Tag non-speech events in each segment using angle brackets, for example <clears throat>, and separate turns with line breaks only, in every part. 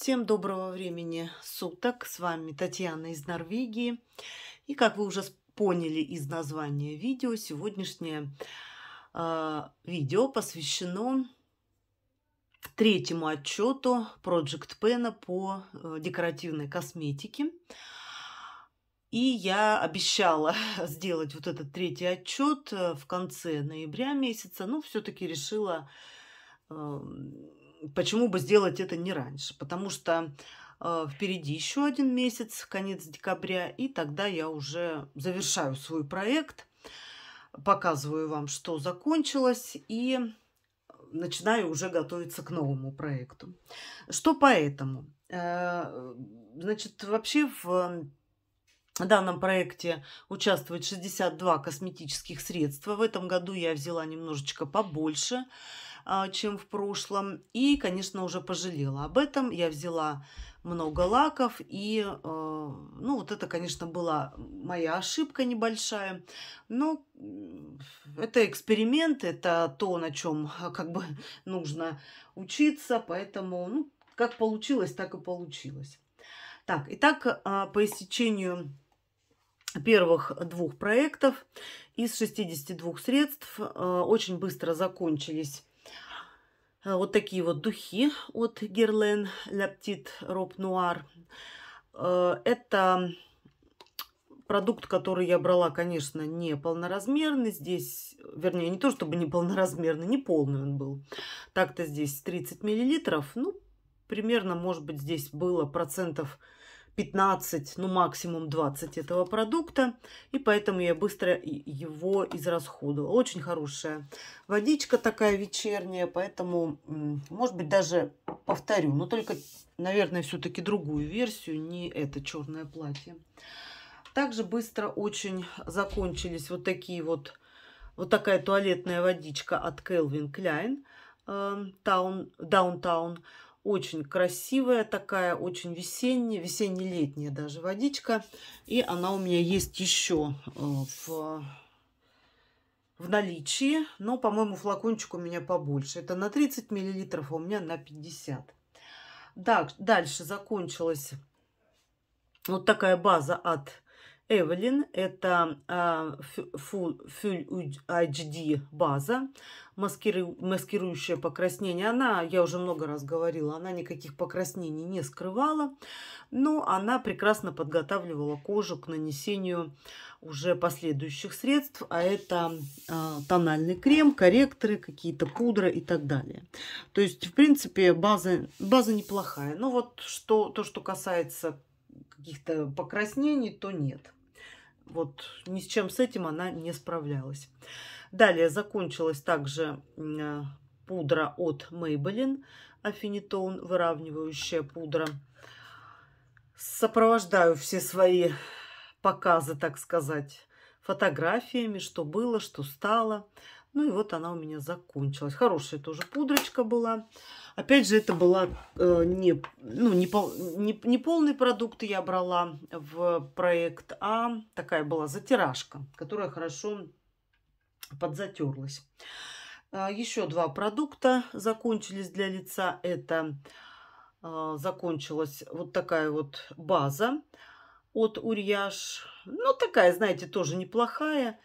Всем доброго времени суток. С вами Татьяна из Норвегии. И как вы уже поняли из названия видео, сегодняшнее э, видео посвящено третьему отчету Project Pen по э, декоративной косметике. И я обещала <laughs> сделать вот этот третий отчет э, в конце ноября месяца, но все-таки решила э, почему бы сделать это не раньше? Потому что э, впереди еще один месяц, конец декабря, и тогда я уже завершаю свой проект, показываю вам, что закончилось, и начинаю уже готовиться к новому проекту. Что поэтому? Э, значит, вообще в в данном проекте участвует 62 косметических средства. В этом году я взяла немножечко побольше. А, чем в прошлом. И, конечно, уже пожалела об этом. Я взяла много лаков. И, э, ну, вот это, конечно, была моя ошибка небольшая. Но это эксперимент, это то, на чем а, как бы <laughs> нужно учиться. Поэтому, ну, как получилось, так и получилось. Так, итак, а, по истечению первых двух проектов из 62 средств э, очень быстро закончились Э, вот такие вот духи от Герлен La Petite Robe Noir. Э, это продукт, который я брала, конечно, не полноразмерный. Здесь, вернее, не то чтобы не полноразмерный, не полный он был. Так-то здесь 30 миллилитров. Ну, примерно, может быть, здесь было процентов 15, ну максимум 20 этого продукта, и поэтому я быстро его израсходовала. Очень хорошая водичка такая вечерняя, поэтому, может быть, даже повторю, но только, наверное, все-таки другую версию, не это черное платье. Также быстро очень закончились вот такие вот, вот такая туалетная водичка от Calvin Klein, эм, Таун, Даунтаун. Очень красивая такая, очень весенняя, весенне-летняя даже водичка. И она у меня есть еще э, в, в наличии. Но, по-моему, флакончик у меня побольше. Это на 30 миллилитров, а у меня на 50. так дальше закончилась вот такая база от Эвелин – это Full а, HD база, маскирующая покраснение. Она, я уже много раз говорила, она никаких покраснений не скрывала, но она прекрасно подготавливала кожу к нанесению уже последующих средств, а это а, тональный крем, корректоры, какие-то пудры и так далее. То есть, в принципе, база, база неплохая. Но вот что, то, что касается каких-то покраснений, то нет вот ни с чем с этим она не справлялась. Далее закончилась также э, пудра от Maybelline, Affinitone, выравнивающая пудра. Сопровождаю все свои показы, так сказать, фотографиями, что было, что стало. Ну и вот она у меня закончилась. Хорошая тоже пудрочка была. Опять же, это была э, не, ну, не, пол, не, не полный продукт я брала в проект, а такая была затирашка, которая хорошо подзатерлась. Э, еще два продукта закончились для лица. Это э, закончилась вот такая вот база от урьяш Ну, такая, знаете, тоже неплохая.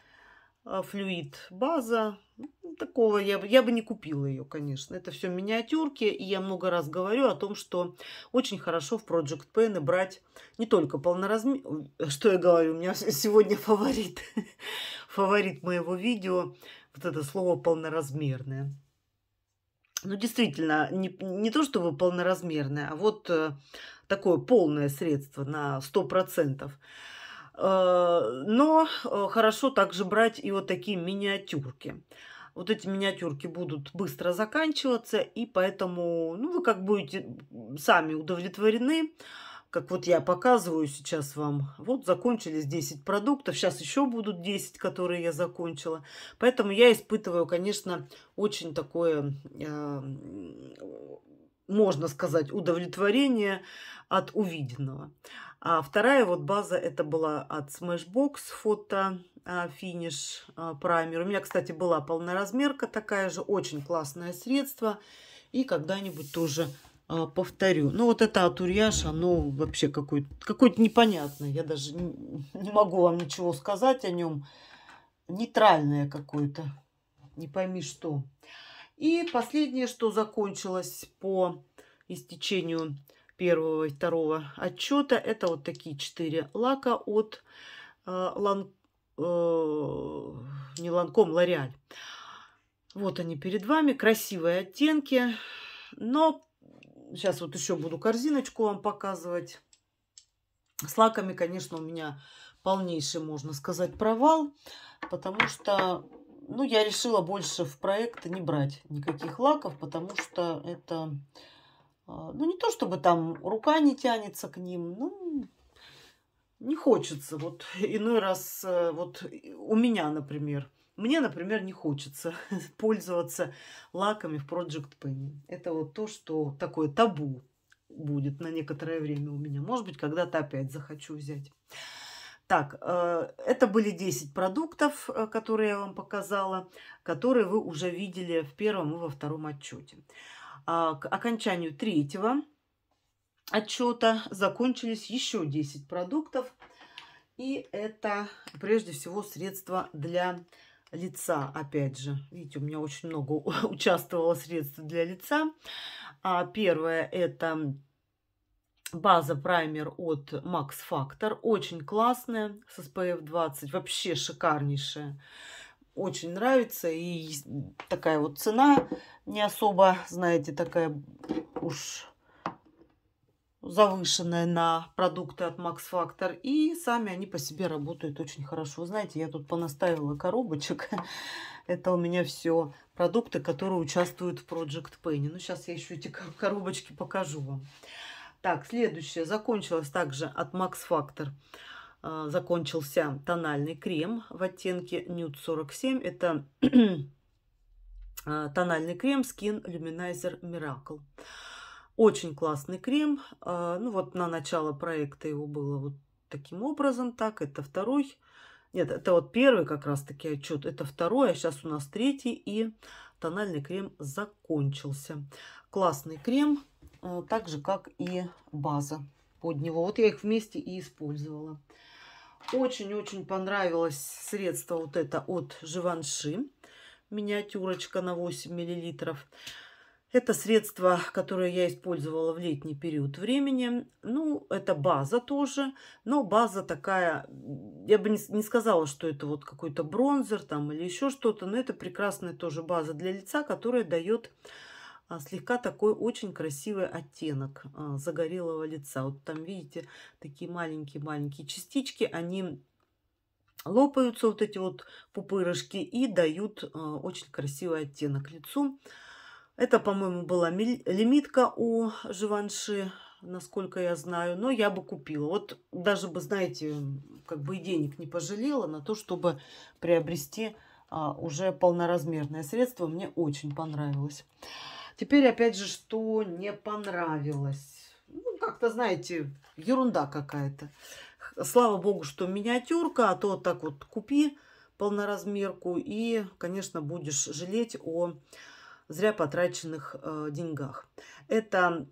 А, флюид база. Ну, такого я, я бы не купила ее, конечно. Это все миниатюрки. И я много раз говорю о том, что очень хорошо в Project Pen брать не только полноразмер э, Что я говорю? У меня сегодня фаворит. <laughs> фаворит моего видео. Вот это слово полноразмерное. Ну, действительно, не, не то чтобы полноразмерное, а вот э, такое полное средство на 100%. процентов. Э, но э, хорошо также брать и вот такие миниатюрки. Вот эти миниатюрки будут быстро заканчиваться, и поэтому ну, вы как будете сами удовлетворены. Как вот я показываю сейчас вам. Вот закончились 10 продуктов. Сейчас еще будут 10, которые я закончила. Поэтому я испытываю, конечно, очень такое э, можно сказать, удовлетворение от увиденного. А вторая вот база, это была от Smashbox фото финиш а, праймер. У меня, кстати, была полноразмерка такая же, очень классное средство. И когда-нибудь тоже а, повторю. Ну, вот это от Урьяш, оно вообще какое-то какое непонятное. Я даже не могу вам ничего сказать о нем. Нейтральное какое-то. Не пойми что. И последнее, что закончилось по истечению первого и второго отчета. Это вот такие четыре лака от э, Лан, э, не Ланком, Лореаль. Вот они перед вами, красивые оттенки. Но сейчас вот еще буду корзиночку вам показывать. С лаками, конечно, у меня полнейший, можно сказать, провал, потому что ну, я решила больше в проект не брать никаких лаков, потому что это а, ну, не то чтобы там рука не тянется к ним, ну, не хочется. Вот иной раз, э, вот у меня, например, мне, например, не хочется <laughs> пользоваться лаками в Project Penny. Это вот то, что такое табу будет на некоторое время у меня. Может быть, когда-то опять захочу взять. Так, э, это были 10 продуктов, э, которые я вам показала, которые вы уже видели в первом и во втором отчете. А, к окончанию третьего отчета закончились еще 10 продуктов. И это прежде всего средства для лица, опять же. Видите, у меня очень много <laughs> участвовало средств для лица. А первое – это база праймер от Max Factor. Очень классная, с SPF 20, вообще шикарнейшая очень нравится. И такая вот цена не особо, знаете, такая уж завышенная на продукты от Max Factor. И сами они по себе работают очень хорошо. знаете, я тут понаставила коробочек. <laughs> Это у меня все продукты, которые участвуют в Project Penny. Ну, сейчас я еще эти коробочки покажу вам. Так, следующее. Закончилось также от Max Factor. А, закончился тональный крем в оттенке Nude 47. Это <clears throat> а, тональный крем Skin Luminizer Miracle. Очень классный крем. А, ну вот на начало проекта его было вот таким образом. Так, это второй. Нет, это вот первый как раз-таки отчет. Это второй, а сейчас у нас третий. И тональный крем закончился. Классный крем, так же как и база под него. Вот я их вместе и использовала. Очень-очень понравилось средство вот это от Живанши. Миниатюрочка на 8 миллилитров. Это средство, которое я использовала в летний период времени. Ну, это база тоже, но база такая, я бы не, сказала, что это вот какой-то бронзер там или еще что-то, но это прекрасная тоже база для лица, которая дает а, слегка такой очень красивый оттенок а, загорелого лица. Вот там, видите, такие маленькие-маленькие частички, они лопаются, вот эти вот пупырышки, и дают а, очень красивый оттенок лицу. Это, по-моему, была лимитка у Живанши, насколько я знаю, но я бы купила. Вот даже бы, знаете, как бы и денег не пожалела на то, чтобы приобрести уже полноразмерное средство. Мне очень понравилось. Теперь, опять же, что не понравилось. Ну, как-то, знаете, ерунда какая-то. Слава богу, что миниатюрка, а то так вот купи полноразмерку и, конечно, будешь жалеть о зря потраченных э, деньгах. Это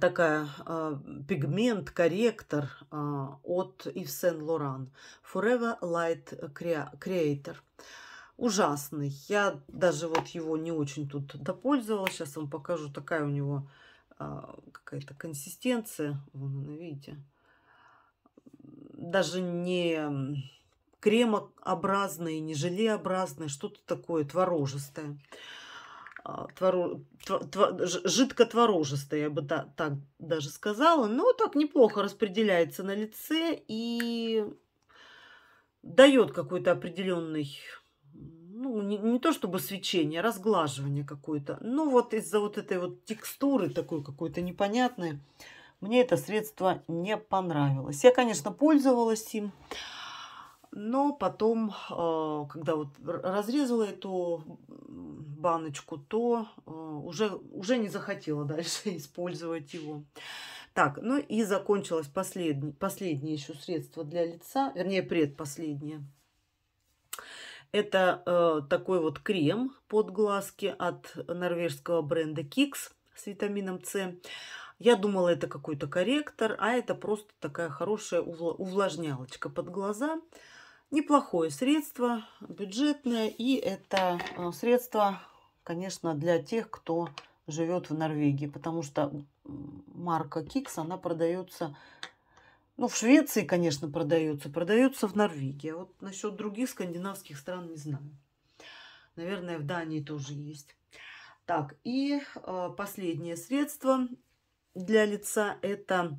такая э, пигмент корректор э, от Yves Saint Laurent Forever Light Creator ужасный. Я даже вот его не очень тут допользовала. Сейчас вам покажу, такая у него а, какая-то консистенция. Вон она, видите. Даже не кремообразное, не желеобразное, что-то такое творожистое. А, Творо... Тв... Тв... Жидко-творожистое, я бы да, так даже сказала. Но так неплохо распределяется на лице и дает какой-то определенный ну, не, не то чтобы свечение, а разглаживание какое-то. Но ну, вот из-за вот этой вот текстуры такой какой-то непонятной, мне это средство не понравилось. Я, конечно, пользовалась им, но потом, а, когда вот разрезала эту баночку, то а, уже, уже не захотела <laughs> дальше использовать его. Так, ну и закончилось последнее, последнее еще средство для лица, вернее, предпоследнее – это э, такой вот крем под глазки от норвежского бренда Kix с витамином С. Я думала, это какой-то корректор, а это просто такая хорошая увлажнялочка под глаза. Неплохое средство, бюджетное, и это э, средство, конечно, для тех, кто живет в Норвегии, потому что марка Kix она продается ну, в Швеции, конечно, продается, продается в Норвегии. А вот насчет других скандинавских стран не знаю. Наверное, в Дании тоже есть. Так, и э, последнее средство для лица это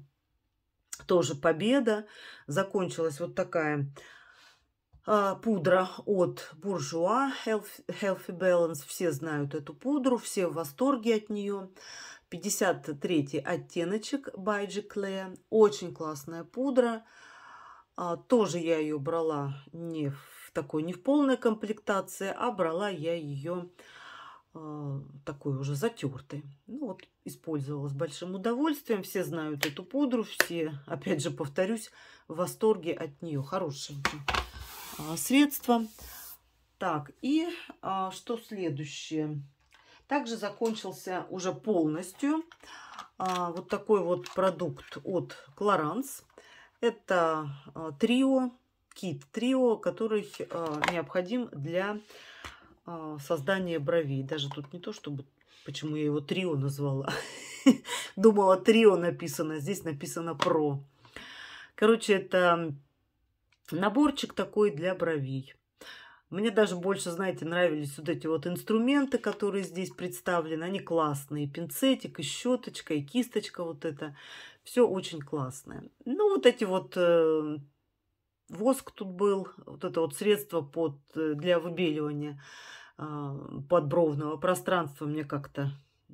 тоже победа. Закончилась вот такая э, пудра от Буржуа Healthy, Healthy Balance. Все знают эту пудру, все в восторге от нее. 53 оттеночек by G. Clay. Очень классная пудра. А, тоже я ее брала не в такой, не в полной комплектации, а брала я ее а, такой уже затертый, Ну вот, использовала с большим удовольствием. Все знают эту пудру, все, опять же, повторюсь, в восторге от нее. Хорошее а, средство. Так, и а, что следующее? Также закончился уже полностью а, вот такой вот продукт от Clarins. Это а, трио, кит трио, который а, необходим для а, создания бровей. Даже тут не то, чтобы почему я его трио назвала. <laughs> Думала, трио написано, здесь написано про. Короче, это наборчик такой для бровей. Мне даже больше, знаете, нравились вот эти вот инструменты, которые здесь представлены. Они классные. Пинцетик, и щеточка, и кисточка вот это. Все очень классное. Ну, вот эти вот э, воск тут был. Вот это вот средство под, э, для выбеливания э, подбровного пространства мне как-то...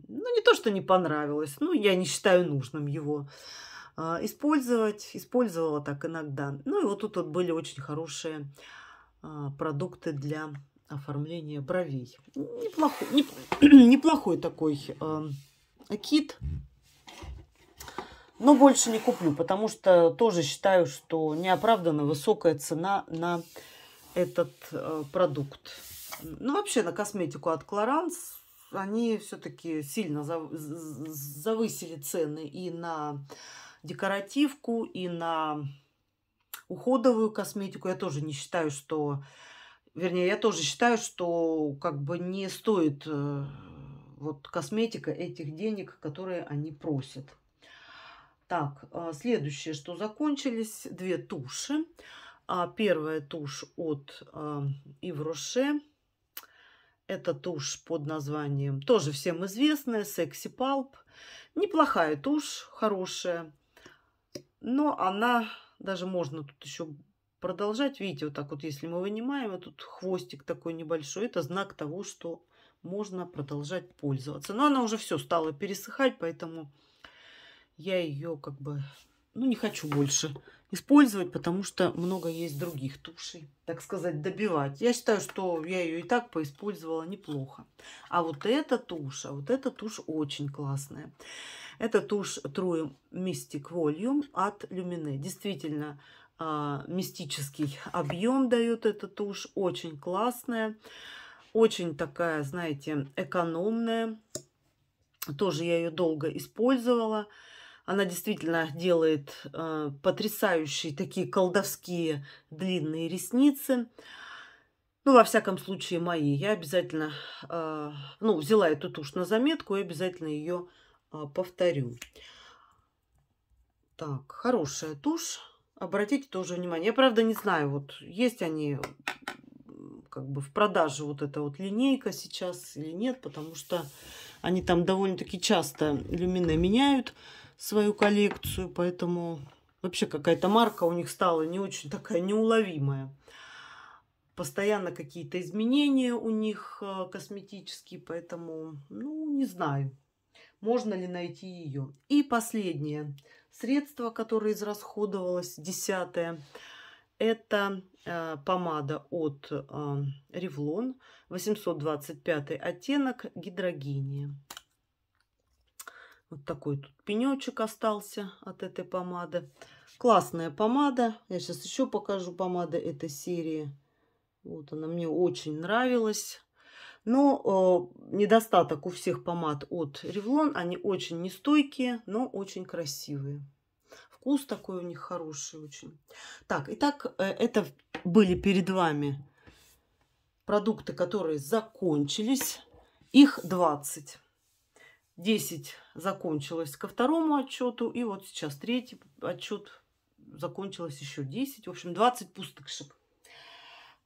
Ну, не то, что не понравилось. Ну, я не считаю нужным его э, использовать. Использовала так иногда. Ну, и вот тут вот были очень хорошие а, продукты для оформления бровей. Неплохой, <clears throat> неплохой такой э, кит. Но больше не куплю, потому что тоже считаю, что неоправданно высокая цена на этот э, продукт. Ну, вообще на косметику от Clarins они все-таки сильно зав завысили цены и на декоративку, и на уходовую косметику. Я тоже не считаю, что... Вернее, я тоже считаю, что как бы не стоит э, вот косметика этих денег, которые они просят. Так, а, следующее, что закончились, две туши. А, первая тушь от Ивроше. А, Это тушь под названием, тоже всем известная, Секси Палп. Неплохая тушь, хорошая, но она даже можно тут еще продолжать. Видите, вот так вот, если мы вынимаем, вот тут хвостик такой небольшой, это знак того, что можно продолжать пользоваться. Но она уже все стала пересыхать, поэтому я ее как бы, ну, не хочу больше использовать, потому что много есть других тушей, так сказать, добивать. Я считаю, что я ее и так поиспользовала неплохо. А вот эта туша, вот эта тушь очень классная. Это тушь True Mystic Volume от Люмине. Действительно, а, мистический объем дает эта тушь. Очень классная. Очень такая, знаете, экономная. Тоже я ее долго использовала. Она действительно делает э, потрясающие такие колдовские длинные ресницы. Ну, во всяком случае, мои. Я обязательно, э, ну, взяла эту тушь на заметку и обязательно ее а, повторю. Так, хорошая тушь. Обратите тоже внимание. Я, правда, не знаю, вот есть они как бы в продаже вот эта вот линейка сейчас или нет, потому что они там довольно-таки часто люмины меняют свою коллекцию, поэтому вообще какая-то марка у них стала не очень такая неуловимая. Постоянно какие-то изменения у них а, косметические, поэтому, ну, не знаю можно ли найти ее. И последнее средство, которое израсходовалось, десятое, это э, помада от э, Revlon, 825 оттенок гидрогения. Вот такой тут пенечек остался от этой помады. Классная помада. Я сейчас еще покажу помады этой серии. Вот она мне очень нравилась. Но э, недостаток у всех помад от Revlon. Они очень нестойкие, но очень красивые. Вкус такой у них хороший очень. Так, итак, э, это были перед вами продукты, которые закончились. Их 20. 10 закончилось ко второму отчету. И вот сейчас третий отчет закончилось еще 10. В общем, 20 шип.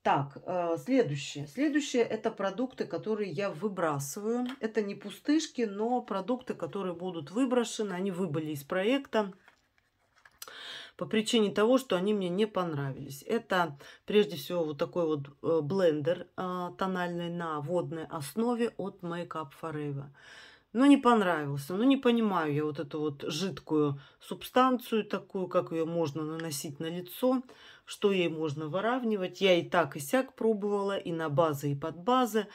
Так, э, следующее. Следующее это продукты, которые я выбрасываю. Это не пустышки, но продукты, которые будут выброшены. Они выбыли из проекта по причине того, что они мне не понравились. Это прежде всего вот такой вот э, блендер э, тональный на водной основе от Makeup Forever но ну, не понравился. Ну, не понимаю я вот эту вот жидкую субстанцию такую, как ее можно наносить на лицо, что ей можно выравнивать. Я и так, и сяк пробовала, и на базы, и под базы.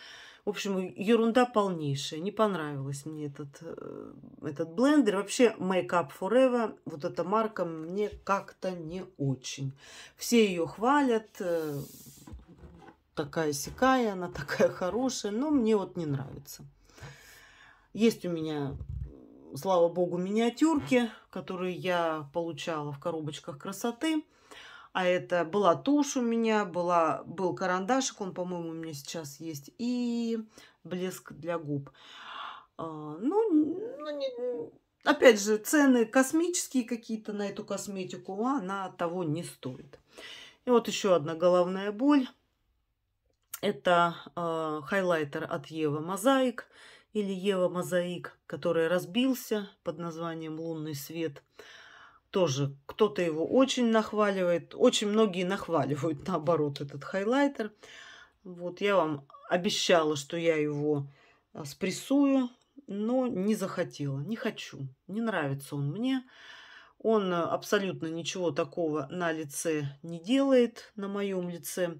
В общем, ерунда полнейшая. Не понравилось мне этот, э, этот блендер. Вообще, Make Up Forever, вот эта марка мне как-то не очень. Все ее хвалят, э, такая сякая, она <laughs> такая хорошая, но мне вот не нравится. Есть у меня, слава богу, миниатюрки, которые я получала в коробочках красоты. А это была тушь у меня, была, был карандашик, он, по-моему, у меня сейчас есть, и блеск для губ. А, ну, ну не, опять же, цены космические какие-то на эту косметику, она того не стоит. И вот еще одна головная боль. Это э, хайлайтер от Ева Мозаик или Ева Мозаик, который разбился под названием «Лунный свет». Тоже кто-то его очень нахваливает, очень многие нахваливают, <laughs> наоборот, этот хайлайтер. Вот я вам обещала, что я его а, спрессую, но не захотела, не хочу, не нравится он мне. Он а, абсолютно ничего такого на лице не делает, на моем лице.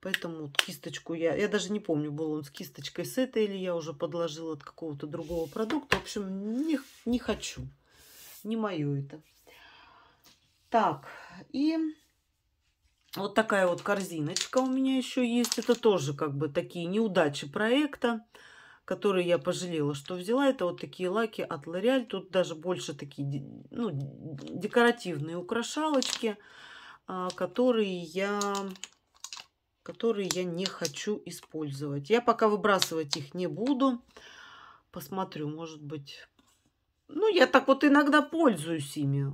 Поэтому вот кисточку я... Я даже не помню, был он с кисточкой с этой или я уже подложила от какого-то другого продукта. В общем, не, не хочу. Не мое это. Так, и вот такая вот корзиночка у меня еще есть. Это тоже как бы такие неудачи проекта, которые я пожалела, что взяла. Это вот такие лаки от L'Oreal. Тут даже больше такие ну, декоративные украшалочки, а, которые я которые я не хочу использовать. Я пока выбрасывать их не буду. Посмотрю, может быть... Ну, я так вот иногда пользуюсь ими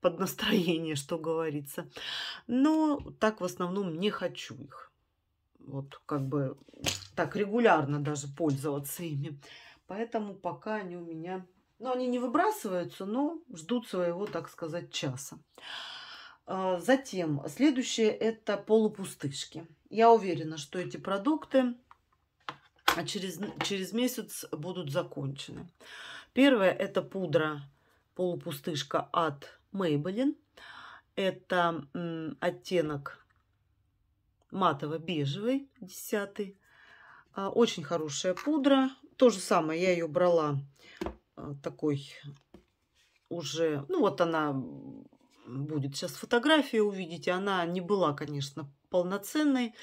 под настроение, что говорится. Но так в основном не хочу их. Вот как бы так регулярно даже пользоваться ими. Поэтому пока они у меня... Ну, они не выбрасываются, но ждут своего, так сказать, часа. А, затем, следующее это полупустышки. Я уверена, что эти продукты а, через, через месяц будут закончены. Первое это пудра полупустышка от Maybelline. Это оттенок матово-бежевый, 10. А, очень хорошая пудра. То же самое я ее брала такой уже, ну вот она будет сейчас фотография, увидите. Она не была, конечно, полноценной,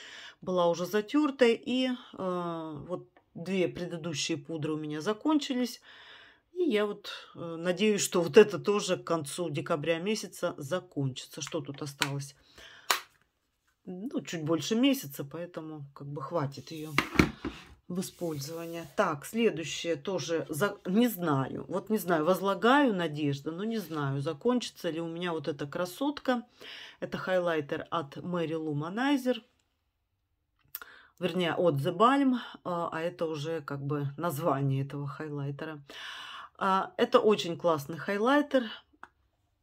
была уже затертой. И э, вот две предыдущие пудры у меня закончились. И я вот э, надеюсь, что вот это тоже к концу декабря месяца закончится. Что тут осталось? Ну, чуть больше месяца, поэтому как бы хватит ее в использование. Так, следующее тоже, за... не знаю, вот не знаю, возлагаю надежды, но не знаю, закончится ли у меня вот эта красотка. Это хайлайтер от Мэри Лу Монайзер, вернее, от The Balm, а, а это уже как бы название этого хайлайтера. А, это очень классный хайлайтер,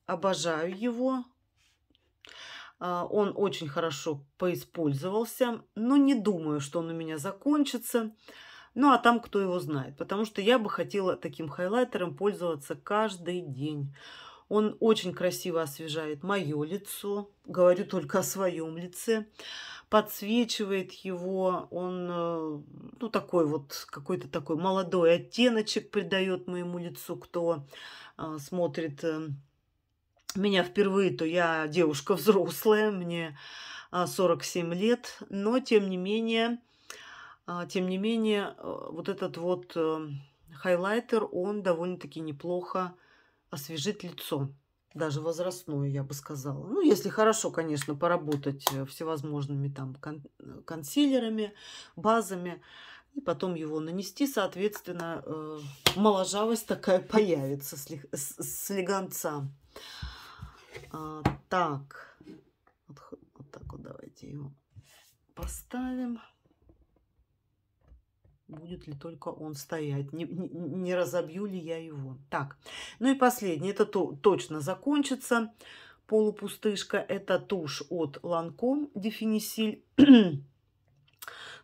обожаю его, а, он очень хорошо поиспользовался, но не думаю, что он у меня закончится. Ну, а там кто его знает, потому что я бы хотела таким хайлайтером пользоваться каждый день. Он очень красиво освежает мое лицо, говорю только о своем лице, подсвечивает его, он, э, ну, такой вот, какой-то такой молодой оттеночек придает моему лицу, кто э, смотрит э, меня впервые, то я девушка <laughs> взрослая, мне 47 а, лет, но тем не менее, а, тем не менее, э, вот этот вот э, хайлайтер, он довольно-таки неплохо освежит лицо. Даже возрастную, я бы сказала. Ну, если хорошо, конечно, поработать э, всевозможными там кон консилерами, базами, и потом его нанести, соответственно, э, моложавость такая <laughs> появится с, с, с легонца. А, так, вот, вот так вот давайте его поставим. Будет ли только он стоять, не, не, не разобью ли я его. Так, ну и последнее, это то, точно закончится. Полупустышка, это тушь от Lancome Дефинисиль. <clears throat>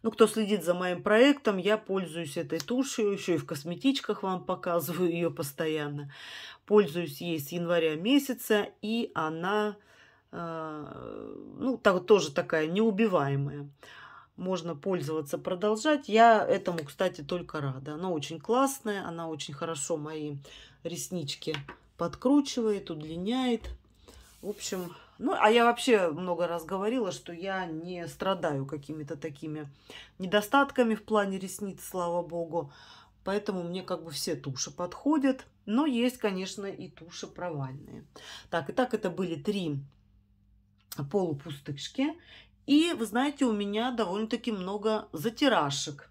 Ну, кто следит за моим проектом, я пользуюсь этой тушью, еще и в косметичках вам показываю ее постоянно. Пользуюсь ей с января месяца, и она, э, ну, так, тоже такая неубиваемая можно пользоваться, продолжать. Я этому, кстати, только рада. Она очень классная, она очень хорошо мои реснички подкручивает, удлиняет. В общем, ну, а я вообще много раз говорила, что я не страдаю какими-то такими недостатками в плане ресниц, слава богу. Поэтому мне как бы все туши подходят. Но есть, конечно, и туши провальные. Так, и так это были три полупустышки. И, вы знаете, у меня довольно-таки много затирашек.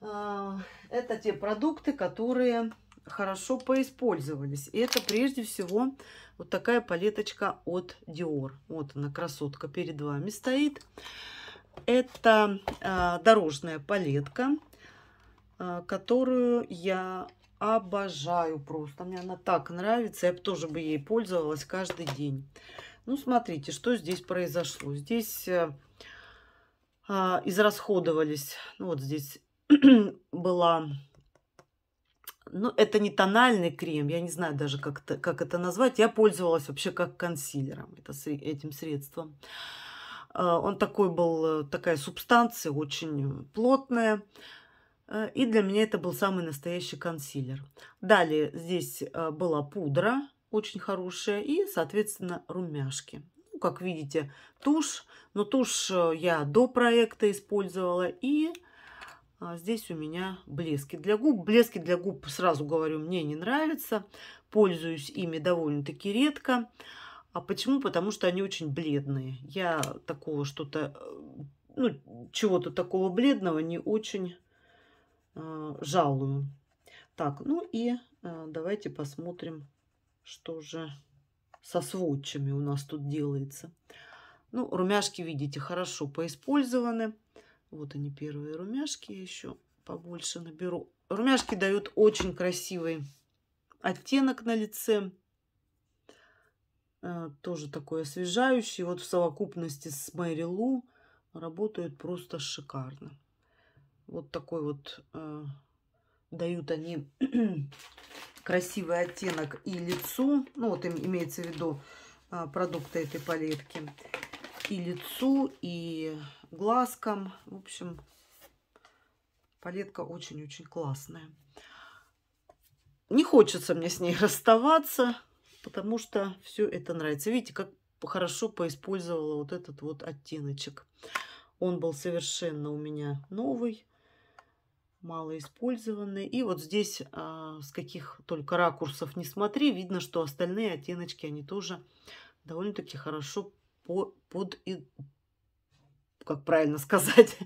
А, это те продукты, которые хорошо поиспользовались. И это прежде всего вот такая палеточка от Dior. Вот она, красотка перед вами стоит. Это э, дорожная палетка, э, которую я обожаю просто. Мне она так нравится. Я бы тоже бы ей пользовалась каждый день. Ну, смотрите, что здесь произошло. Здесь э, э, израсходовались, ну, вот здесь <clears throat> была ну, это не тональный крем, я не знаю даже, как это, как это назвать. Я пользовалась вообще как консилером, это, этим средством. А, он такой был, такая субстанция, очень плотная. А, и для меня это был самый настоящий консилер. Далее здесь а, была пудра, очень хорошая, и, соответственно, румяшки. Ну, как видите, тушь. Но тушь э, я до проекта использовала и а Здесь у меня блески для губ. Блески для губ, сразу говорю, мне не нравятся. Пользуюсь ими довольно-таки редко. А почему? Потому что они очень бледные. Я такого что-то, ну, чего-то такого бледного не очень э, жалую. Так, ну и э, давайте посмотрим, что же со сводчами у нас тут делается. Ну, румяшки, видите, хорошо поиспользованы. Вот они первые румяшки. Я еще побольше наберу. Румяшки дают очень красивый оттенок на лице. Э, тоже такой освежающий. Вот в совокупности с Мэри Лу работают просто шикарно. Вот такой вот э, дают они <clears throat> красивый оттенок и лицу. Ну вот им имеется в виду э, продукты этой палетки. И лицу, и глазкам. В общем, палетка очень-очень классная. Не хочется мне с ней <laughs> расставаться, потому что все это нравится. Видите, как хорошо поиспользовала вот этот вот оттеночек. Он был совершенно у меня новый, малоиспользованный. И вот здесь, а, с каких только ракурсов не смотри, видно, что остальные оттеночки, они тоже довольно-таки хорошо по, под, как правильно <laughs> сказать,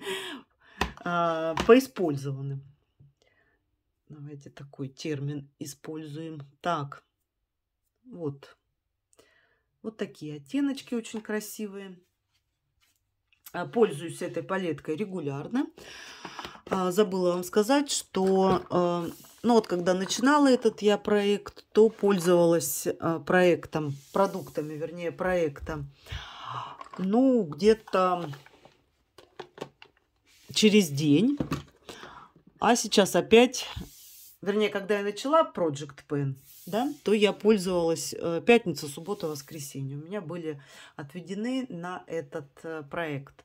а, поиспользованы. Давайте такой термин используем. Так, вот. Вот такие оттеночки очень красивые. А, пользуюсь этой палеткой регулярно. А, забыла вам сказать, что ну вот когда начинала этот я проект, то пользовалась проектом, продуктами, вернее, проекта. Ну, где-то через день. А сейчас опять, вернее, когда я начала Project Pen, да, то я пользовалась э, пятница, суббота, воскресенье. У меня были отведены на этот э, проект.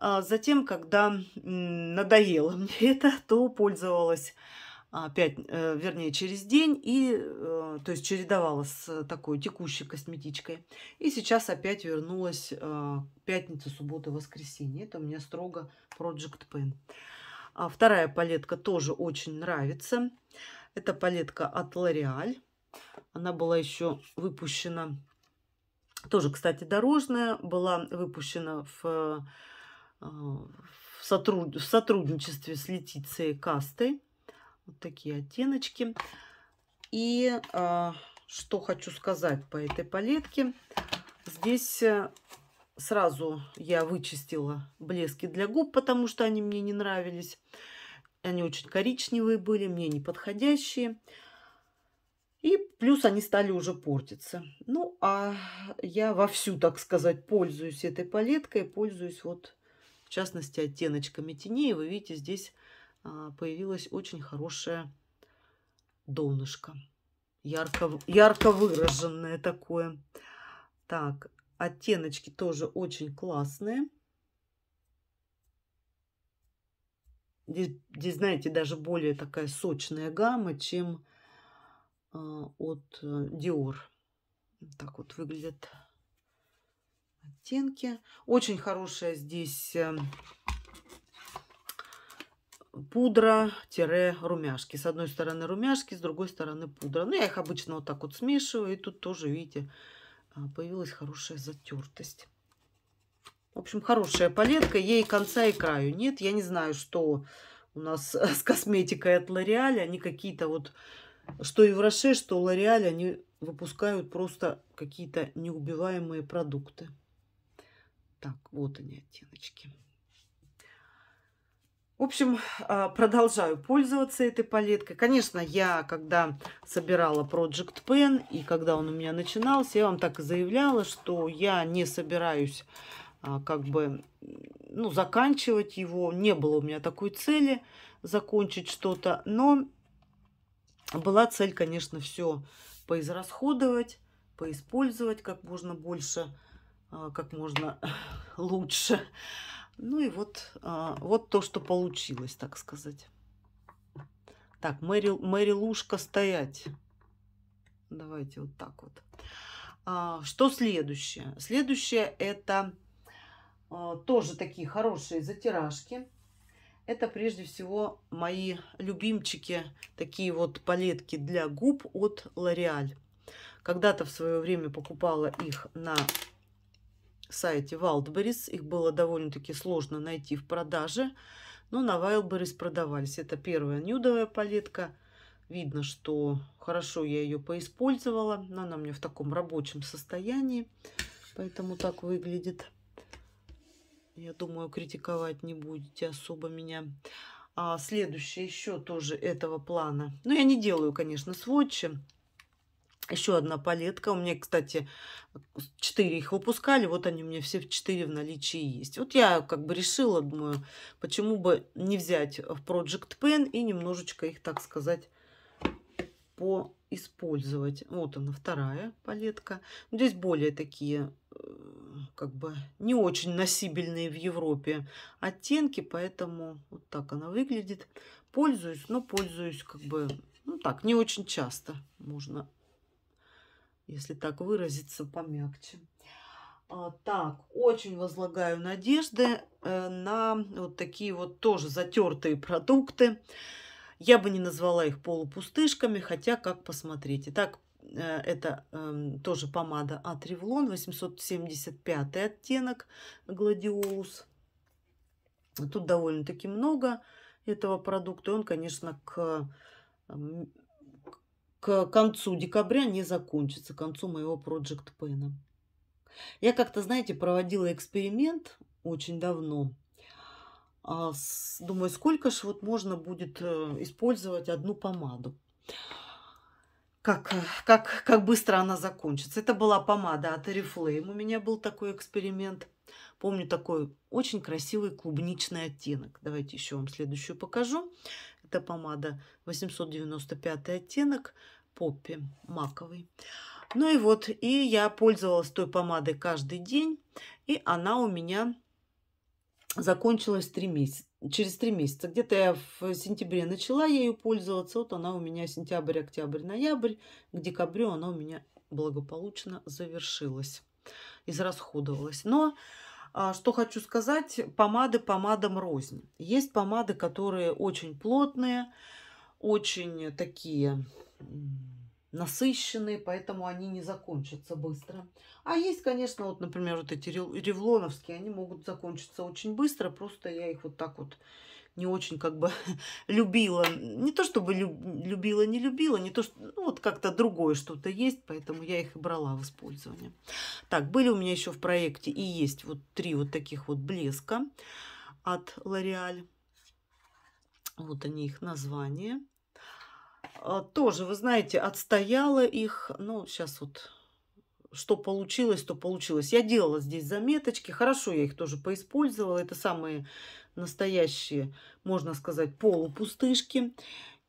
А затем, когда надоело мне <laughs> это, то пользовалась опять, а, э, вернее, через день, и, э, то есть чередовала с такой текущей косметичкой. И сейчас опять вернулась э, пятница, суббота, воскресенье. Это у меня строго Project Pen. А вторая палетка тоже очень нравится. Это палетка от L'Oreal. Она была еще выпущена, тоже, кстати, дорожная, была выпущена в, в, сотруд, в сотрудничестве с Летицией Кастой. Вот такие оттеночки. И а, что хочу сказать по этой палетке. Здесь э, сразу я вычистила блески для губ, потому что они мне не нравились. Они очень коричневые были, мне не подходящие. И плюс они стали уже портиться. Ну, а я вовсю, так сказать, пользуюсь этой палеткой. Пользуюсь вот, в частности, оттеночками теней. Вы видите, здесь а, появилось очень хорошее донышко. Ярко, ярко выраженное такое. Так, оттеночки тоже очень классные. Здесь, здесь, знаете, даже более такая сочная гамма, чем э, от э, Dior. Так вот выглядят оттенки. Очень хорошая здесь... Эм, пудра-румяшки. С одной стороны румяшки, с другой стороны пудра. Ну, я их обычно вот так вот смешиваю. И тут тоже, видите, а, появилась хорошая затертость. В общем, хорошая палетка. Ей конца и краю нет. Я не знаю, что у нас <laughs> с косметикой от Лореаля. Они какие-то вот, что и в Роше, что у они выпускают просто какие-то неубиваемые продукты. Так, вот они, оттеночки. В общем, а, продолжаю пользоваться этой палеткой. Конечно, я когда собирала Project Pen и когда он у меня начинался, я вам так и заявляла, что я не собираюсь а, как бы ну, заканчивать его. Не было у меня такой цели закончить что-то, но была цель, конечно, все поизрасходовать, поиспользовать как можно больше, а, как можно <laughs> лучше. Ну и вот, а, вот то, что получилось, так сказать. Так, Мэри, Мэри Лушка стоять. Давайте вот так вот. А, что следующее? Следующее это а, тоже такие хорошие затирашки Это прежде всего мои любимчики, такие вот палетки для губ от L'Oreal. Когда-то в свое время покупала их на сайте Wildberries. Их было довольно-таки сложно найти в продаже, но на Wildberries продавались. Это первая нюдовая палетка. Видно, что хорошо я ее поиспользовала, но она у меня в таком рабочем состоянии, поэтому так выглядит. Я думаю, критиковать не будете особо меня. А следующее еще тоже этого плана. Но ну, я не делаю, конечно, сводчи. Еще одна палетка. У меня, кстати, 4 их выпускали. Вот они у меня все в 4 в наличии есть. Вот я как бы решила, думаю, почему бы не взять в Project Pen и немножечко их, так сказать, поиспользовать. Вот она, вторая палетка. Здесь более такие, э, как бы, не очень носибельные в Европе оттенки. Поэтому вот так она выглядит. Пользуюсь, но пользуюсь как бы... Ну так, не очень часто можно если так выразиться помягче. А, так, очень возлагаю надежды э, на вот такие вот тоже затертые продукты. Я бы не назвала их полупустышками, хотя как посмотреть. Итак, э, это эм, тоже помада от Revlon, 875 оттенок Гладиолус. Тут довольно-таки много этого продукта. Он, конечно, к эм, к концу декабря не закончится, к концу моего Project Pen. Я как-то, знаете, проводила эксперимент очень давно. А, думаю, сколько же вот можно будет э, использовать одну помаду. Как, как, как быстро она закончится. Это была помада от Oriflame. У меня был такой эксперимент. Помню такой очень красивый клубничный оттенок. Давайте еще вам следующую покажу. Это помада 895 оттенок. Поппи маковый. Ну и вот, и я пользовалась той помадой каждый день, и она у меня закончилась 3 месяца, через три месяца. Где-то я в сентябре начала ею пользоваться, вот она у меня сентябрь, октябрь, ноябрь, к декабрю она у меня благополучно завершилась, израсходовалась. Но а, что хочу сказать, помады помадам рознь. Есть помады, которые очень плотные, очень такие насыщенные, поэтому они не закончатся быстро. А есть, конечно, вот, например, вот эти ревлоновские, они могут закончиться очень быстро, просто я их вот так вот не очень как бы <laughs> любила. Не то чтобы любила, не любила, не то что, ну вот как-то другое что-то есть, поэтому я их и брала в использование. Так, были у меня еще в проекте и есть вот три вот таких вот блеска от L'Oreal. Вот они их названия. А, тоже, вы знаете, отстояла их. Ну, сейчас вот что получилось, то получилось. Я делала здесь заметочки. Хорошо, я их тоже поиспользовала. Это самые настоящие, можно сказать, полупустышки.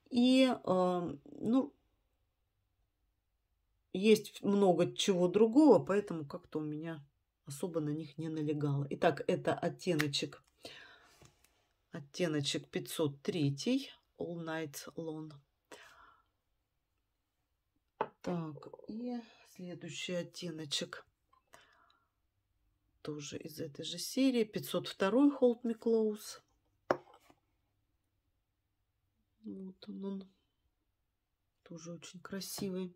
И, э, ну, есть много чего другого, поэтому как-то у меня особо на них не налегало. Итак, это оттеночек, оттеночек 503 All Night Long. Так, и следующий оттеночек тоже из этой же серии. 502 Hold Me Close. Вот он, он. Тоже очень красивый.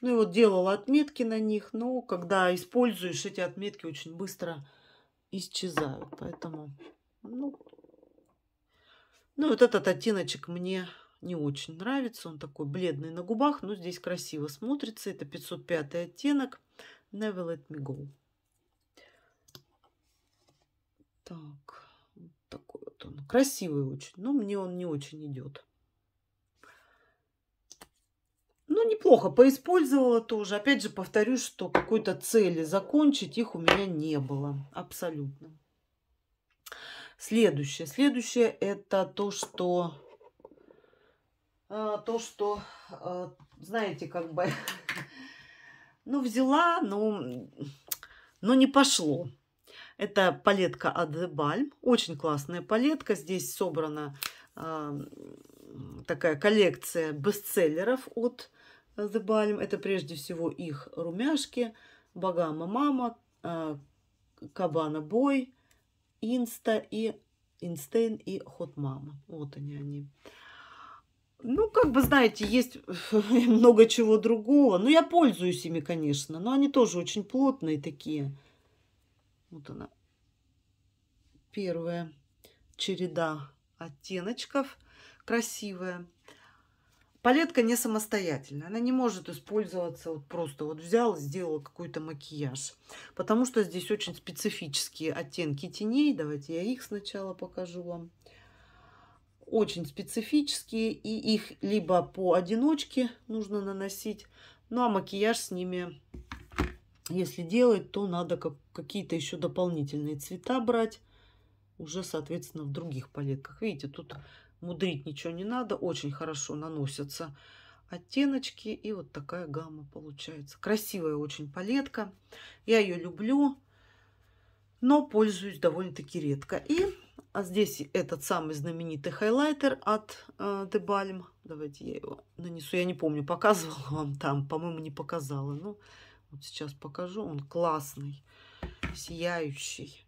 Ну и вот делала отметки на них. Но когда используешь, эти отметки очень быстро исчезают. Поэтому, ну, ну вот этот оттеночек мне не очень нравится. Он такой бледный на губах, но здесь красиво смотрится. Это 505 оттенок Never Let Me Go. Так, вот такой вот он. Красивый очень, но мне он не очень идет. Ну, неплохо поиспользовала тоже. Опять же, повторю, что какой-то цели закончить их у меня не было. Абсолютно. Следующее. Следующее это то, что Э, то, что, э, знаете, как бы, <laughs> ну, взяла, но, ну, но не пошло. Это палетка от Адебальм. Очень классная палетка. Здесь собрана э, такая коллекция бестселлеров от Адебальм. Это прежде всего их румяшки. Багама Мама, э, Кабана Бой, Инста и Инстейн и Хот Мама. Вот они, они. Ну, как бы, знаете, есть <laughs> много чего другого. Ну, я пользуюсь ими, конечно, но они тоже очень плотные такие. Вот она. Первая череда оттеночков. Красивая. Палетка не самостоятельная, она не может использоваться вот просто вот взял, сделал какой-то макияж, потому что здесь очень специфические оттенки теней. Давайте я их сначала покажу вам очень специфические, и их либо поодиночке нужно наносить, ну а макияж с ними, если делать, то надо как, какие-то еще дополнительные цвета брать, уже, соответственно, в других палетках. Видите, тут мудрить ничего не надо, очень хорошо наносятся оттеночки, и вот такая гамма получается. Красивая очень палетка, я ее люблю, но пользуюсь довольно-таки редко. И а здесь этот самый знаменитый хайлайтер от э, Дебальм. Давайте я его нанесу. Я не помню, показывала вам там. По-моему, не показала. Но ну, вот сейчас покажу. Он классный, сияющий.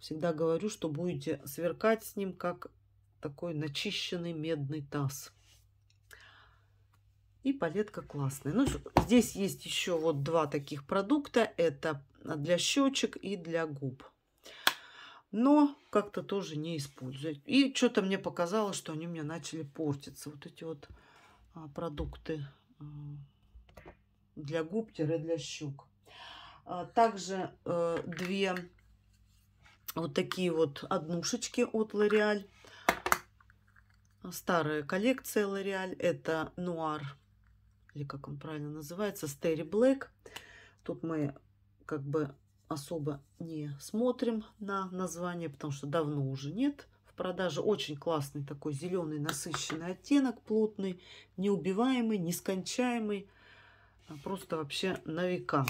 Всегда говорю, что будете сверкать с ним, как такой начищенный медный таз. И палетка классная. Ну, здесь есть еще вот два таких продукта. Это для щечек и для губ но как-то тоже не использую. И что-то мне показалось, что они у меня начали портиться. Вот эти вот а, продукты а, для губ для щук. А, также э, две вот такие вот однушечки от L'Oreal. Старая коллекция L'Oreal. Это Нуар, или как он правильно называется, Стери Блэк. Тут мы как бы особо не смотрим на название, потому что давно уже нет в продаже. Очень классный такой зеленый насыщенный оттенок, плотный, неубиваемый, нескончаемый. А просто вообще на века.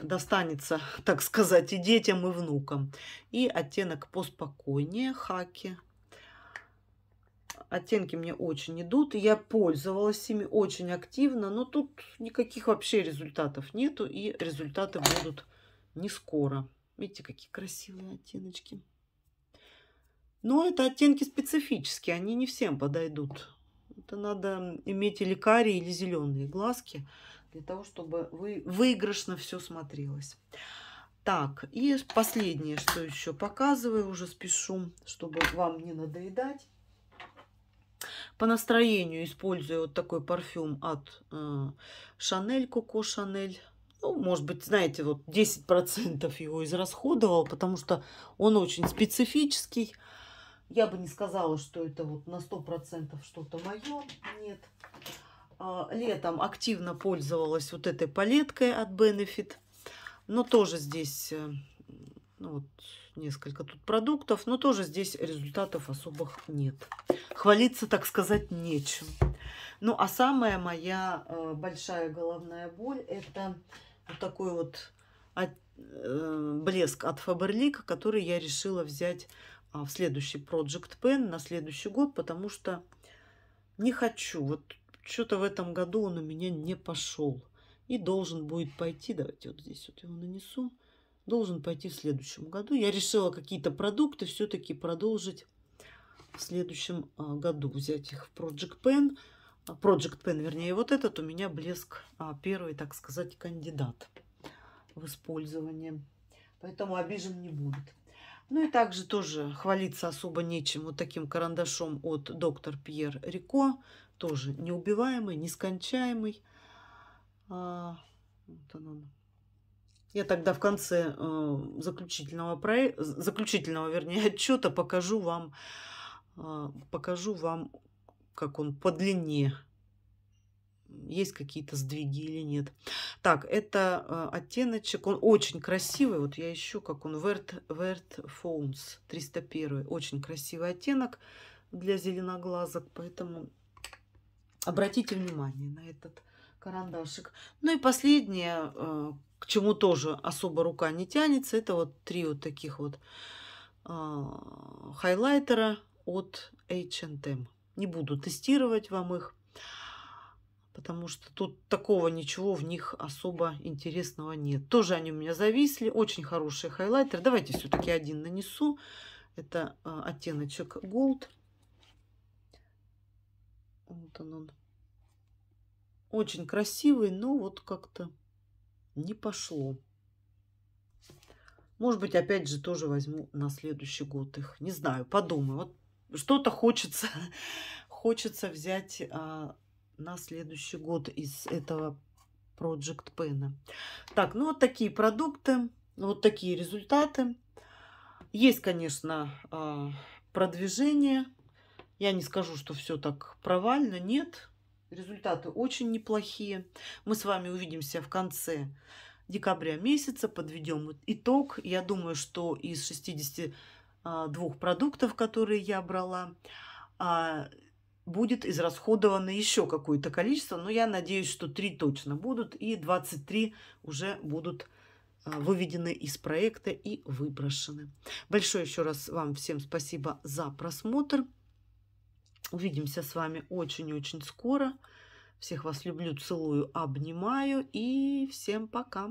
Достанется, так сказать, и детям, и внукам. И оттенок поспокойнее, хаки, Оттенки мне очень идут. и Я пользовалась ими очень активно, но тут никаких вообще результатов нету. И результаты будут не скоро. Видите, какие красивые оттеночки. Но это оттенки специфические, они не всем подойдут. Это надо иметь или карие, или зеленые глазки, для того, чтобы вы, выигрышно все смотрелось. Так, и последнее, что еще показываю, уже спешу, чтобы вам не надоедать по настроению использую вот такой парфюм от Шанель, Коко Шанель. Ну, может быть, знаете, вот 10% его израсходовал, потому что он очень специфический. Я бы не сказала, что это вот на 100% что-то мое. Нет. А, летом активно пользовалась вот этой палеткой от Benefit. Но тоже здесь э, ну, вот несколько тут продуктов, но тоже здесь результатов особых нет. Хвалиться, так сказать, нечем. Ну, а самая моя э, большая головная боль – это вот такой вот от, э, блеск от Faberlic, который я решила взять э, в следующий Project Pen на следующий год, потому что не хочу. Вот что-то в этом году он у меня не пошел. И должен будет пойти, давайте вот здесь вот его нанесу, должен пойти в следующем году. Я решила какие-то продукты все-таки продолжить в следующем а, году. Взять их в Project Pen. А, Project Pen, вернее, вот этот у меня блеск а, первый, так сказать, кандидат в использовании. Поэтому обижен не будет. Ну и также тоже хвалиться особо нечем. Вот таким карандашом от доктор Пьер Рико. Тоже неубиваемый, нескончаемый. А, вот он я тогда в конце э, заключительного, проек... заключительного вернее, <laughs> отчета покажу вам, э, покажу вам, как он по длине. Есть какие-то сдвиги или нет. Так, это э, оттеночек. Он очень красивый. Вот я ищу, как он. Vert, Vert Foams 301. Очень красивый оттенок для зеленоглазок. Поэтому обратите внимание на этот карандашик. Ну и последнее, к чему тоже особо рука не тянется. Это вот три вот таких вот э, хайлайтера от H&M. Не буду тестировать вам их, потому что тут такого ничего в них особо интересного нет. Тоже они у меня зависли. Очень хорошие хайлайтеры. Давайте все-таки один нанесу. Это э, оттеночек Gold. Вот он он. Очень красивый, но вот как-то не пошло. Может быть, опять же, тоже возьму на следующий год их. Не знаю, подумаю. Вот что-то хочется, <laughs> хочется взять а, на следующий год из этого Project Pen. Так, ну вот такие продукты, вот такие результаты. Есть, конечно, а, продвижение. Я не скажу, что все так провально, нет. Результаты очень неплохие. Мы с вами увидимся в конце декабря месяца, подведем итог. Я думаю, что из 62 а, продуктов, которые я брала, а, будет израсходовано еще какое-то количество, но я надеюсь, что 3 точно будут, и 23 уже будут а, выведены из проекта и выброшены. Большое еще раз вам всем спасибо за просмотр. Увидимся с вами очень-очень скоро. Всех вас люблю, целую, обнимаю и всем пока!